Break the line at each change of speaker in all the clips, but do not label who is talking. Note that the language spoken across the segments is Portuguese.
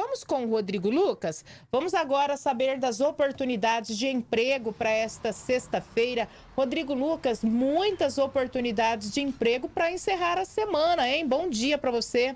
vamos com o Rodrigo Lucas. Vamos agora saber das oportunidades de emprego para esta sexta-feira. Rodrigo Lucas, muitas oportunidades de emprego para encerrar a semana, hein? Bom dia para você.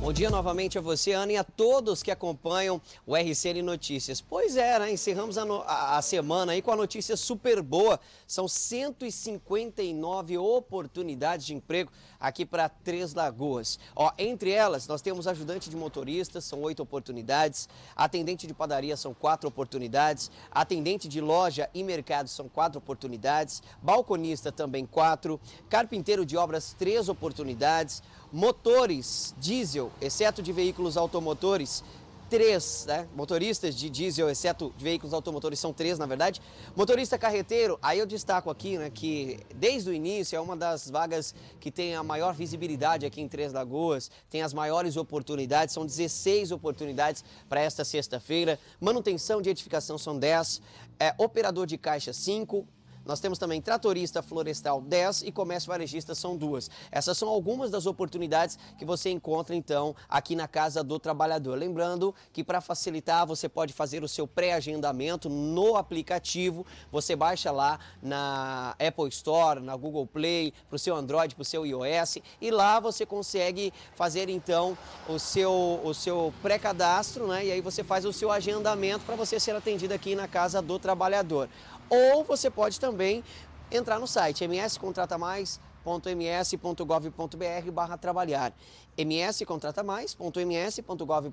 Bom dia novamente a você, Ana, e a todos que acompanham o RCN Notícias. Pois é, né? encerramos a, no... a, semana aí com a notícia super boa. São 159 oportunidades de emprego aqui para Três Lagoas. Ó, entre elas, nós temos ajudante de motorista, são oito oportunidades. Atendente de padaria, são quatro oportunidades. Atendente de loja e mercado, são quatro oportunidades. Balconista, também quatro. Carpinteiro de obras, três oportunidades motores diesel, exceto de veículos automotores, três, né? Motoristas de diesel, exceto de veículos automotores, são três, na verdade. Motorista carreteiro, aí eu destaco aqui, né, que desde o início é uma das vagas que tem a maior visibilidade aqui em Três Lagoas, tem as maiores oportunidades, são 16 oportunidades para esta sexta-feira. Manutenção de edificação são 10, é, operador de caixa 5, nós temos também Tratorista Florestal 10 e Comércio Varejista são duas. Essas são algumas das oportunidades que você encontra então aqui na Casa do Trabalhador. Lembrando que para facilitar, você pode fazer o seu pré-agendamento no aplicativo. Você baixa lá na Apple Store, na Google Play, para o seu Android, para o seu iOS e lá você consegue fazer então o seu, o seu pré-cadastro né? e aí você faz o seu agendamento para você ser atendido aqui na Casa do Trabalhador ou você pode também entrar no site mscontratamais.ms.gov.br barra trabalhar mscontratamais.ms.gov.br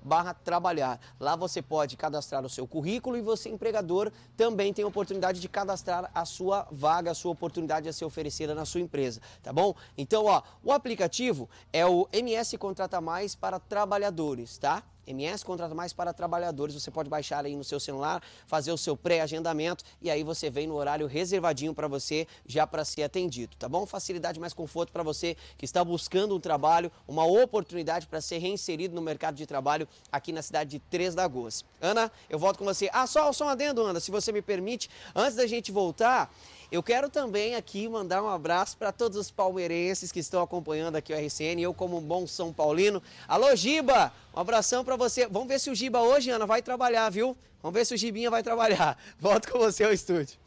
barra trabalhar. Lá você pode cadastrar o seu currículo e você, empregador, também tem a oportunidade de cadastrar a sua vaga, a sua oportunidade a ser oferecida na sua empresa, tá bom? Então, ó, o aplicativo é o MS Contrata Mais para trabalhadores, tá? MS Contrato Mais para Trabalhadores. Você pode baixar aí no seu celular, fazer o seu pré-agendamento e aí você vem no horário reservadinho para você, já para ser atendido, tá bom? Facilidade mais conforto para você que está buscando um trabalho, uma oportunidade para ser reinserido no mercado de trabalho aqui na cidade de Três Lagoas. Ana, eu volto com você. Ah, só, só um adendo, Ana, se você me permite, antes da gente voltar, eu quero também aqui mandar um abraço para todos os palmeirenses que estão acompanhando aqui o RCN, eu como um bom São Paulino. Alô, Giba! Um abração para você. Vamos ver se o Giba hoje, Ana, vai trabalhar, viu? Vamos ver se o Gibinha vai trabalhar. Volto com você ao estúdio.